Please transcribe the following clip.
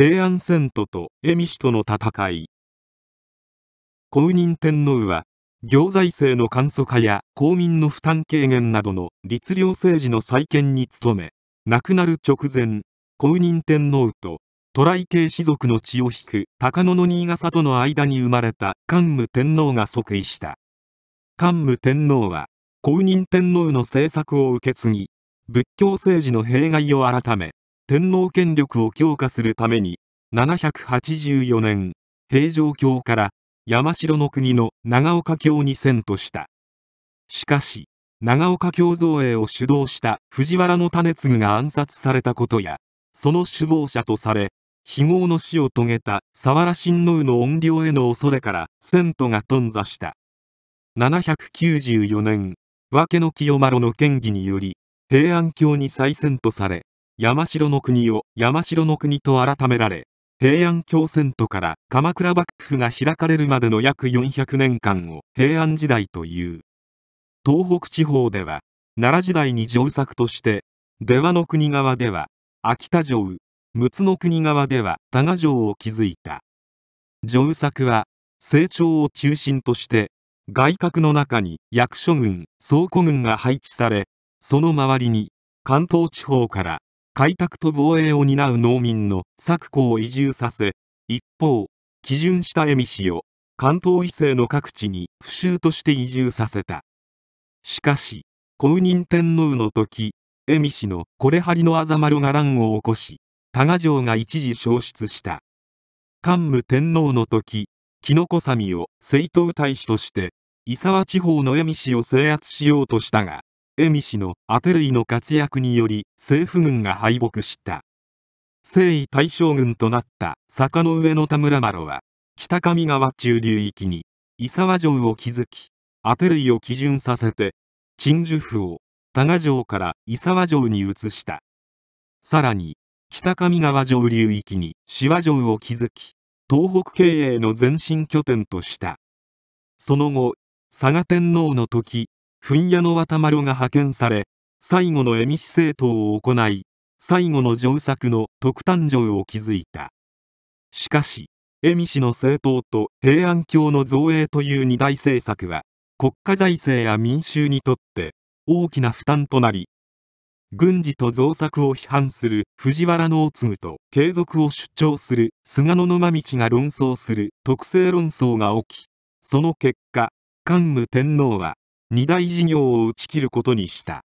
平安遷都と蝦夷との戦い公認天皇は行財政の簡素化や公民の負担軽減などの律令政治の再建に努め亡くなる直前公認天皇と渡来系士族の血を引く高野の新笠との間に生まれた桓武天皇が即位した桓武天皇は公認天皇の政策を受け継ぎ仏教政治の弊害を改め天皇権力を強化するために784年平城京から山城の国の長岡京に遷都したしかし長岡京造営を主導した藤原種次が暗殺されたことやその首謀者とされ非業の死を遂げた沢良親王の怨霊への恐れから遷都が頓挫した794年和家の清呂の権議により平安京に再遷都され山城の国を山城の国と改められ、平安京遷都から鎌倉幕府が開かれるまでの約400年間を平安時代という。東北地方では、奈良時代に城作として、出羽の国側では、秋田城、陸奥の国側では多賀城を築いた。城作は、成長を中心として、外郭の中に役所軍、倉庫軍が配置され、その周りに関東地方から開拓と防衛を担う農民の策庫を移住させ一方基準した恵美氏を関東伊勢の各地に不習として移住させたしかし公認天皇の時恵美氏のこれはりのあざまろが乱を起こし多賀城が一時消失した桓武天皇の時キノコサミを政党大使として伊沢地方の恵美氏を制圧しようとしたが恵美氏のアテルイの活躍により政府軍が敗北した征夷大将軍となった坂の上の田村麻呂は北上川中流域に伊沢城を築きアテルイを基準させて鎮守府を多賀城から伊沢城に移したさらに北上川上流域に紫波城を築き東北経営の前進拠点としたその後佐賀天皇の時噴屋の渡丸が派遣され最後の蝦夷政党を行い最後の上作の特誕城を築いたしかし蝦夷の政党と平安京の造営という二大政策は国家財政や民衆にとって大きな負担となり軍事と造作を批判する藤原の次と継続を主張する菅野沼道が論争する特性論争が起きその結果桓武天皇は二大事業を打ち切ることにした